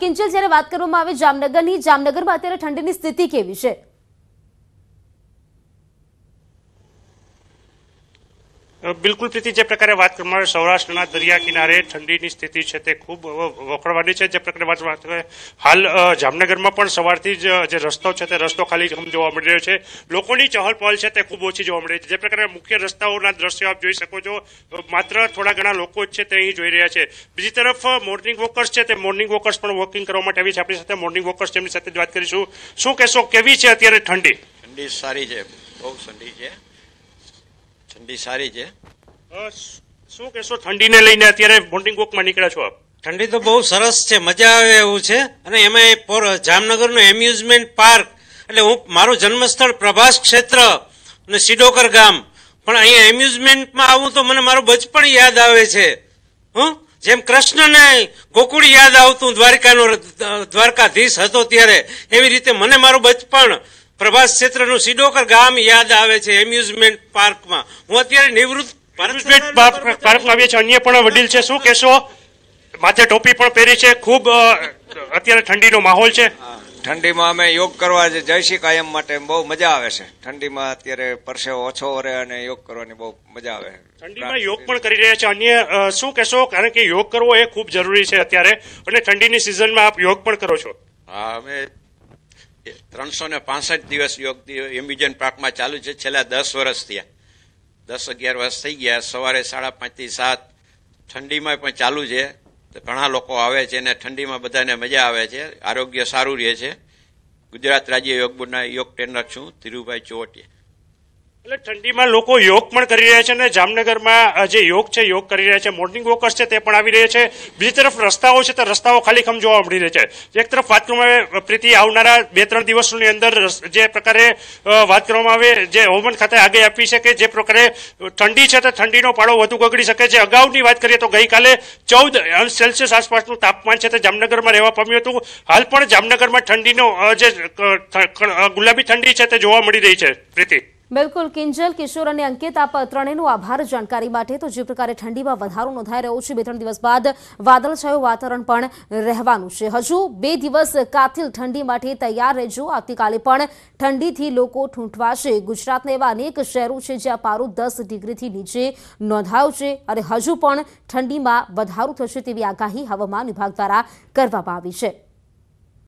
કિંજલ જ્યારે વાત કરવામાં આવે જામનગરની જામનગરમાં અત્યારે ઠંડીની સ્થિતિ કેવી છે બિલકુલ પ્રીતિ જે પ્રકારે વાત કરવામાં સૌરાષ્ટ્રના દરિયા કિનારે ઠંડીની સ્થિતિ છે તે ખૂબ વખોડવાની છે જે પ્રકારે વાત કરવામાં હાલ જામનગરમાં પણ સવારથી જ જે રસ્તો છે તે રસ્તો ખાલી આમ જોવા મળી રહ્યો છે લોકોની ચહલપહલ છે તે ખૂબ ઓછી જોવા મળી છે જે પ્રકારે મુખ્ય રસ્તાઓના દ્રશ્યો આપ જોઈ શકો છો માત્ર થોડા ઘણા લોકો જ છે તે અહીં જોઈ રહ્યા છે બીજી તરફ મોર્નિંગ વોકર્સ છે તે મોર્નિંગ વોકર્સ પણ વોકિંગ કરવા માટે આવી છે આપણી સાથે મોર્નિંગ વોકર્સ એમની સાથે વાત કરીશું શું કહેશો કેવી છે અત્યારે ઠંડી ઠંડી સારી છે બહુ ઠંડી છે ઠંડી સારી છે શું કહેશો ઠંડીને લઈને અત્યારે મોર્નિંગ વોકમાં નીકળ્યા છો આપ ઠંડી તો બહુ સરસ છે મજા આવે એવું છે અને એમાં જામનગરનું એમ્યુઝમેન્ટ પાર્ક એટલે હું મારું જન્મસ્થળ પ્રભાસ ક્ષેત્ર અને સિડોકર ગામ પણ અહીંયા એમ્યુઝમેન્ટમાં આવું તો મને મારું બચપણ યાદ આવે છે હં જેમ કૃષ્ણને ગોકુળ યાદ આવતું દ્વારકાનો દ્વારકાધીશ હતો ત્યારે એવી રીતે મને મારું બચપણ પ્રભાસ ક્ષેત્રનું સિડોકર ગામ યાદ આવે છે એમ્યુઝમેન્ટ પાર્કમાં હું અત્યારે નિવૃત્ત પાર્કમાં આવ્યા છે અન્ય પણ વડીલ છે શું કહેશો માથે ટોપી પણ પહેરી છે ખૂબ અત્યારે ઠંડીનો માહોલ છે ઠંડીમાં અમે યોગ કરવા જે જયસી કાયમ માટે બહુ મજા આવે છે ઠંડીમાં અત્યારે પરસેવો ઓછો રહે અને યોગ કરવાની બહુ મજા આવે ઠંડીમાં યોગ પણ કરી રહ્યા છે અન્ય શું કહેશો કારણ કે યોગ કરવો એ ખૂબ જરૂરી છે અત્યારે અને ઠંડીની સિઝનમાં આપ યોગ પણ કરો છો હા અમે ત્રણસો ને પાંસઠ દિવસ યોગ એમ્બિજન પાર્કમાં ચાલુ છે છેલ્લા દસ વર્ષ થયા દસ અગિયાર વર્ષ થઈ ગયા સવારે સાડા પાંચથી સાત ઠંડીમાં પણ ચાલુ છે ઘણા લોકો આવે છે અને ઠંડીમાં બધાને મજા આવે છે આરોગ્ય સારું રહે છે ગુજરાત રાજ્ય યોગ બોર્ડના યોગ ટ્રેનર છું ધીરુભાઈ ચોવટિયા એટલે ઠંડીમાં લોકો યોગ પણ કરી રહ્યા છે અને જામનગરમાં જે યોગ છે યોગ કરી રહ્યા છે મોર્નિંગ વોકર્સ છે તે પણ આવી રહ્યા છે બીજી તરફ રસ્તાઓ છે તો રસ્તાઓ ખાલી ખમ જોવા મળી રહ્યા છે એક તરફ વાત કરવામાં આવે પ્રીતિ આવનારા બે ત્રણ દિવસોની અંદર જે પ્રકારે વાત કરવામાં આવે જે હવામાન ખાતે આગે આપી છે કે જે પ્રકારે ઠંડી છે તો ઠંડીનો પાડો વધુ ગગડી શકે છે અગાઉની વાત કરીએ તો ગઈકાલે ચૌદ અંશ સેલ્સિયસ આસપાસનું તાપમાન છે તે જામનગરમાં રહેવા પામ્યું હતું હાલ પણ જામનગરમાં ઠંડીનો જે ગુલાબી ઠંડી છે તે જોવા મળી રહી છે પ્રીતિ બિલકુલ કિંજલ કિશોર અને અંકિત આપ ત્રણેયનો આભાર જાણકારી માટે તો જે પ્રકારે ઠંડીમાં વધારો નોંધાઈ રહ્યો છે બે ત્રણ દિવસ બાદ વાદળછાયું વાતાવરણ પણ રહેવાનું છે હજુ બે દિવસ કાથિલ ઠંડી માટે તૈયાર રહેજો આવતીકાલે પણ ઠંડીથી લોકો ઠૂંઠવાશે ગુજરાતના એવા અનેક શહેરો છે જ્યાં પારું દસ ડિગ્રીથી નીચે નોંધાયું છે અને હજુ પણ ઠંડીમાં વધારો થશે તેવી આગાહી હવામાન વિભાગ દ્વારા કરવામાં આવી છે